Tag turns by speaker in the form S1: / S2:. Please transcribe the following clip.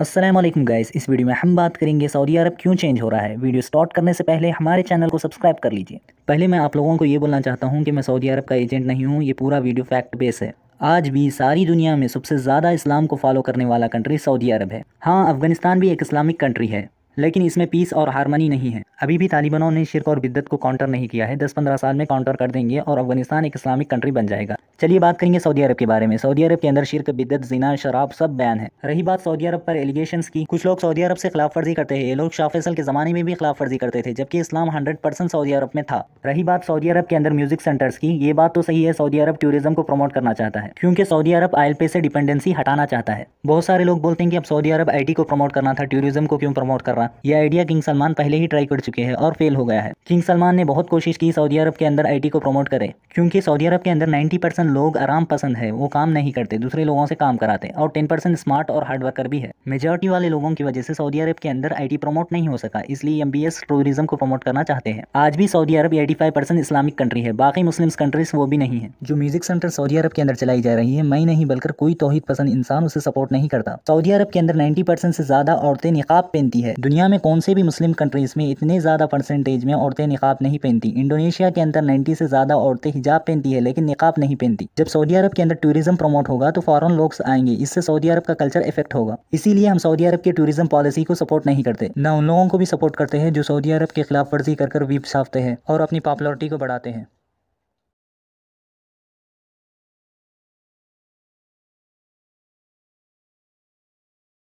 S1: Aslam guys इस video में हम बात करेंगे सऊदी अरब क्यों चेंज हो रहा है वीडियो स्टार्ट करने से पहले हमारे चैनल को सब्सक्राइब कर लीजिए पहले मैं आप लोगों को ये बोलना चाहता हूँ कि मैं सऊदी अरब का एजेंट नहीं हूँ ये पूरा वीडियो फैक्ट बेस है आज भी सारी दुनिया में सबसे ज़्यादा इस्लाम को फॉलो करने वाला कंट्री सऊदी अरब है हाँ अफगानिस्तान भी एक इस्लामिक कंट्री है लेकिन इसमें पीस और हारमनी नहीं है अभी भी तालिबानों ने शिरक और बिद्दत को काउंटर नहीं किया है दस पंद्रह साल में काउंटर कर देंगे और अफगानिस्तान एक इस्लामिक कंट्री बन जाएगा चलिए बात करेंगे सऊदी अरब के बारे में सऊदी अरब के अंदर शिरक बिद्दत जीना शराब सब बैन है रही बात सऊदी अरब पर एलिगेशन की कुछ लोग सऊदी अरब से खिलाफ वर्जी करते हैं ये लोग शाह फैसल के जमाने में भी खिलाफ वर्जी करते थे जबकि इस्लाम हंड्रेड परसेंट सऊदी अरब में था रही बात सऊदी अरब के अंदर म्यूजिक सेंटर्स की ये बात तो सही है सऊदी अरब टूरिज्म को प्रमोट करना चाहता है क्योंकि सऊदी अरब आयल पे से डिपेंडेंसी हटाना चाहता है बहुत सारे लोग बोलते हैं कि अब सऊदी अरब आई को प्रमोट करना था टूरिज्म को क्यों प्रमोट कर रहा था यह आइडिया किंग सलमान पहले ही ट्राई कर चुके हैं और फेल हो गया है किंग सलमान ने बहुत कोशिश की सऊदी अरब के अंदर आई को प्रमोट करे क्योंकि सऊदी अरब के अंदर नाइन्टी परसेंट लोग आराम पसंद है वो काम नहीं करते दूसरे लोगों से काम कराते और टेन परसेंट स्मार्ट और हार्ड वर्कर भी है मेजोरिटी वाले लोगों की वजह से सऊदी अरब के अंदर आई प्रमोट नहीं हो सका इसलिए एम टूरिज्म को प्रमोट करना चाहते हैं आज भी सऊदी अरब एटी इस्लामिक कंट्री है बाकी मुस्लिम कंट्रीज वो भी नहीं है जो म्यूजिक सेंटर सऊदी अरब के अंदर चलाई जा रही है मैं नहीं बल्कि कोई तोहहीद पसंद इंसान उसे सपोर्ट नहीं करता सऊदी अरब के अंदर नाइन्टी से ज्यादा औरतें निकाब पहनती है दुनिया दुनिया में कौन से भी मुस्लिम कंट्रीज़ में इतने ज़्यादा परसेंटेज में औरतें निकाब नहीं पहनती इंडोनेशिया के अंदर 90 से ज़्यादा औरतें हिजाब पहनती है लेकिन निकाब नहीं पहनती जब सऊदी अरब के अंदर टूरिज्म प्रमोट होगा तो फॉरन लोग आएंगे इससे सऊदी अरब का कल्चर इफेक्ट होगा इसीलिए हम सऊदी अरब की टूरिज्म पॉलिसी को सपोर्ट नहीं करते न उन लोगों को भी सपोर्ट करते हैं जो सऊदी अरब के खिलाफ वर्जी कर, कर वीप साफते हैं और अपनी पॉपुलरिटी को बढ़ाते हैं